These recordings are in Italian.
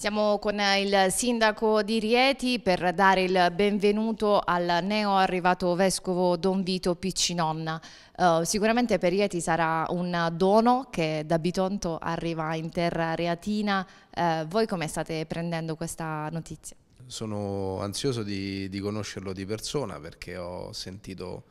Siamo con eh, il sindaco di Rieti per dare il benvenuto al neo arrivato vescovo Don Vito Piccinonna. Uh, sicuramente per Rieti sarà un dono che da Bitonto arriva in terra reatina. Uh, voi come state prendendo questa notizia? Sono ansioso di, di conoscerlo di persona perché ho sentito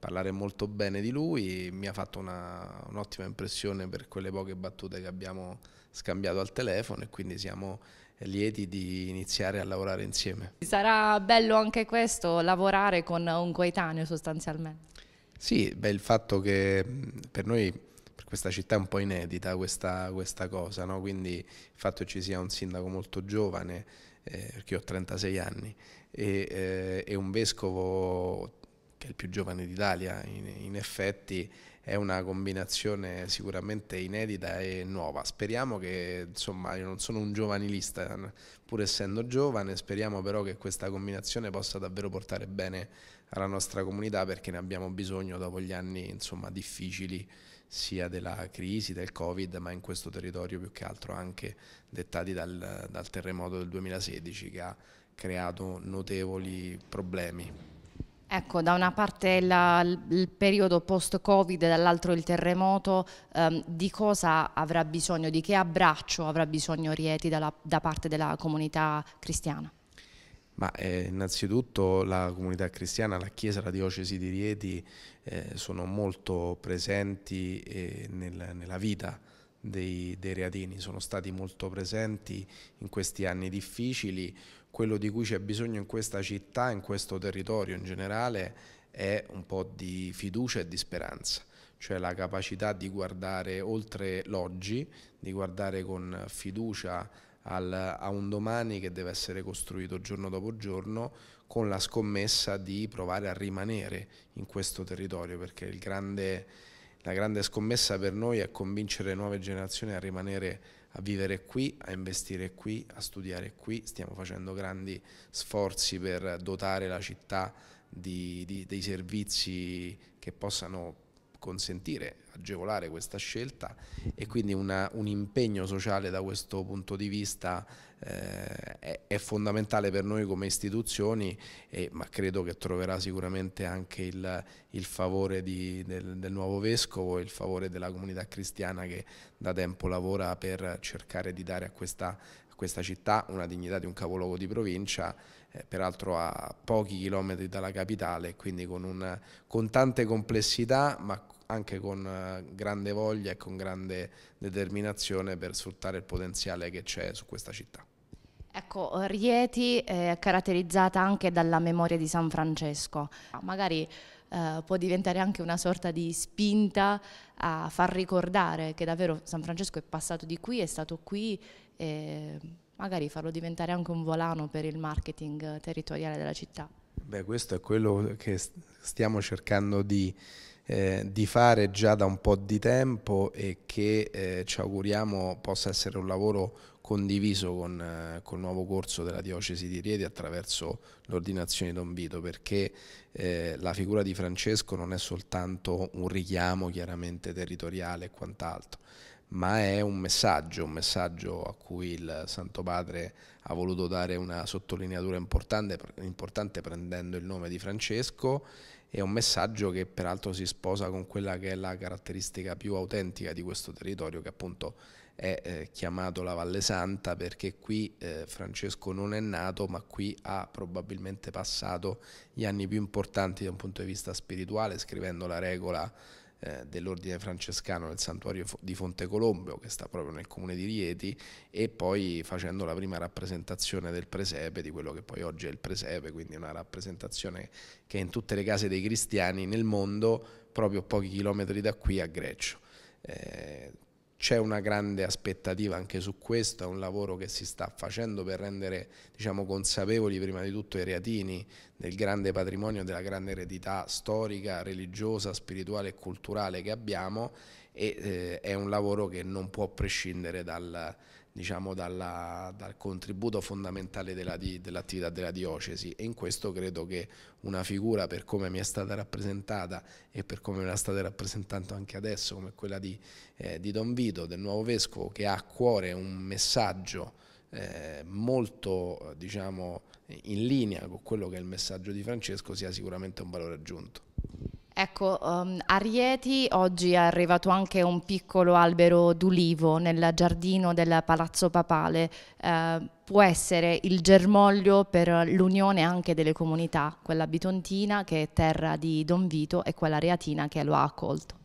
parlare molto bene di lui, mi ha fatto un'ottima un impressione per quelle poche battute che abbiamo fatto scambiato al telefono e quindi siamo lieti di iniziare a lavorare insieme. Sarà bello anche questo, lavorare con un coetaneo sostanzialmente? Sì, beh, il fatto che per noi, per questa città è un po' inedita questa, questa cosa, no? quindi il fatto che ci sia un sindaco molto giovane, eh, perché ho 36 anni, e, eh, e, un vescovo che è il più giovane d'Italia in, in effetti è una combinazione sicuramente inedita e nuova. Speriamo che, insomma, io non sono un giovanilista, pur essendo giovane, speriamo però che questa combinazione possa davvero portare bene alla nostra comunità perché ne abbiamo bisogno dopo gli anni insomma, difficili sia della crisi, del Covid, ma in questo territorio più che altro anche dettati dal, dal terremoto del 2016 che ha creato notevoli problemi. Ecco, da una parte la, il periodo post-Covid, dall'altro il terremoto, ehm, di cosa avrà bisogno, di che abbraccio avrà bisogno Rieti dalla, da parte della comunità cristiana? Ma eh, innanzitutto la comunità cristiana, la Chiesa, la diocesi di Rieti eh, sono molto presenti eh, nel, nella vita dei, dei reatini, sono stati molto presenti in questi anni difficili, quello di cui c'è bisogno in questa città, in questo territorio in generale, è un po' di fiducia e di speranza, cioè la capacità di guardare oltre l'oggi, di guardare con fiducia al, a un domani che deve essere costruito giorno dopo giorno con la scommessa di provare a rimanere in questo territorio, perché il grande la grande scommessa per noi è convincere le nuove generazioni a rimanere a vivere qui, a investire qui, a studiare qui. Stiamo facendo grandi sforzi per dotare la città di, di, dei servizi che possano consentire, agevolare questa scelta e quindi una, un impegno sociale da questo punto di vista eh, è, è, fondamentale per noi come istituzioni, e, ma credo che troverà sicuramente anche il, il favore di, del, del, nuovo Vescovo e il favore della comunità cristiana che da tempo lavora per cercare di dare a questa, a questa città una dignità di un capoluogo di provincia eh, peraltro a pochi chilometri dalla capitale, quindi con, un, con tante complessità, ma anche con eh, grande voglia e con grande determinazione per sfruttare il potenziale che c'è su questa città. Ecco, Rieti è caratterizzata anche dalla memoria di San Francesco. Magari eh, può diventare anche una sorta di spinta a far ricordare che davvero San Francesco è passato di qui, è stato qui. Eh, magari farlo diventare anche un volano per il marketing territoriale della città. Beh, questo è quello che stiamo cercando di, eh, di fare già da un po' di tempo e che eh, ci auguriamo possa essere un lavoro condiviso con, eh, col nuovo corso della diocesi di Riedi attraverso l'ordinazione Don Vito perché eh, la figura di Francesco non è soltanto un richiamo chiaramente territoriale e quant'altro ma è un messaggio, un messaggio a cui il Santo Padre ha voluto dare una sottolineatura importante, importante prendendo il nome di Francesco, è un messaggio che peraltro si sposa con quella che è la caratteristica più autentica di questo territorio, che appunto è eh, chiamato la Valle Santa perché qui eh, Francesco non è nato ma qui ha probabilmente passato gli anni più importanti da un punto di vista spirituale scrivendo la regola eh, dell'ordine francescano nel santuario di Fonte Colombio che sta proprio nel comune di Rieti e poi facendo la prima rappresentazione del presepe di quello che poi oggi è il presepe quindi una rappresentazione che è in tutte le case dei cristiani nel mondo proprio pochi chilometri da qui a Greccio eh, c'è una grande aspettativa anche su questo, è un lavoro che si sta facendo per rendere diciamo, consapevoli prima di tutto i reatini del grande patrimonio, della grande eredità storica, religiosa, spirituale e culturale che abbiamo e eh, è un lavoro che non può prescindere dal, diciamo, dalla, dal contributo fondamentale dell'attività della diocesi e in questo credo che una figura per come mi è stata rappresentata e per come me la state rappresentando anche adesso come quella di, eh, di Don Vito, del nuovo vescovo, che ha a cuore un messaggio eh, molto diciamo, in linea con quello che è il messaggio di Francesco sia sicuramente un valore aggiunto. Ecco, um, a Rieti oggi è arrivato anche un piccolo albero d'ulivo nel giardino del Palazzo Papale. Uh, può essere il germoglio per l'unione anche delle comunità, quella bitontina che è terra di Don Vito e quella reatina che lo ha accolto.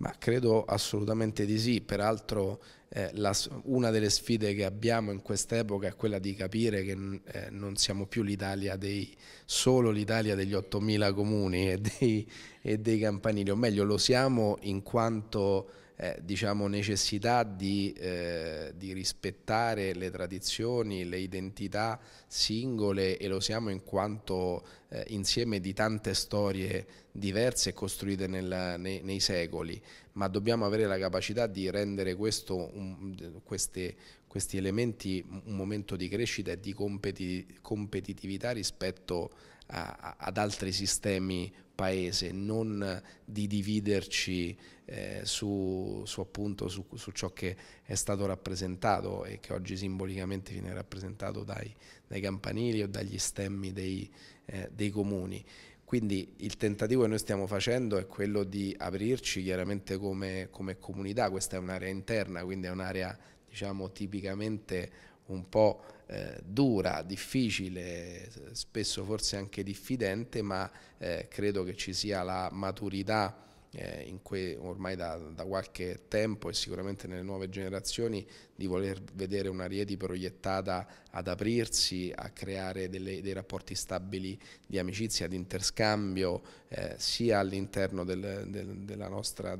Ma credo assolutamente di sì, peraltro eh, la, una delle sfide che abbiamo in quest'epoca è quella di capire che eh, non siamo più l'Italia dei, solo l'Italia degli 8.000 comuni e dei, e dei campanili, o meglio lo siamo in quanto eh, diciamo, necessità di, eh, di, rispettare le tradizioni, le identità singole e lo siamo in quanto eh, insieme di tante storie diverse e costruite nel, nei, nei, secoli, ma dobbiamo avere la capacità di rendere questo, um, queste, questi elementi un momento di crescita e di competi competitività rispetto a, a, ad altri sistemi paese, non di dividerci eh, su, su, appunto, su, su, ciò che è stato rappresentato e che oggi simbolicamente viene rappresentato dai, dai campanili o dagli stemmi dei, eh, dei comuni. Quindi il tentativo che noi stiamo facendo è quello di aprirci chiaramente come, come comunità, questa è un'area interna, quindi è un'area diciamo, tipicamente un po' eh, dura, difficile, spesso forse anche diffidente, ma eh, credo che ci sia la maturità eh, que, ormai da, da, qualche tempo e sicuramente nelle nuove generazioni di voler vedere una Rieti proiettata ad aprirsi, a creare delle, dei rapporti stabili di amicizia, di interscambio eh, sia all'interno del, del, del,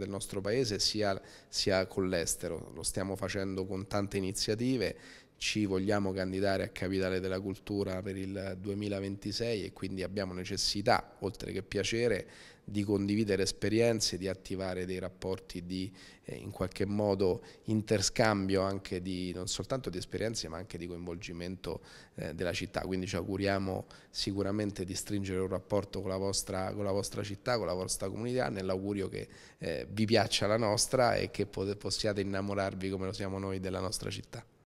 nostro paese sia, sia con l'estero. Lo stiamo facendo con tante iniziative ci vogliamo candidare a Capitale della Cultura per il 2026 e quindi abbiamo necessità, oltre che piacere, di condividere esperienze, di attivare dei rapporti di eh, in qualche modo interscambio anche di non soltanto di esperienze ma anche di coinvolgimento eh, della città. Quindi ci auguriamo sicuramente di stringere un rapporto con la vostra, con la vostra città, con la vostra comunità, nell'augurio che eh, vi piaccia la nostra e che possiate innamorarvi come lo siamo noi della nostra città.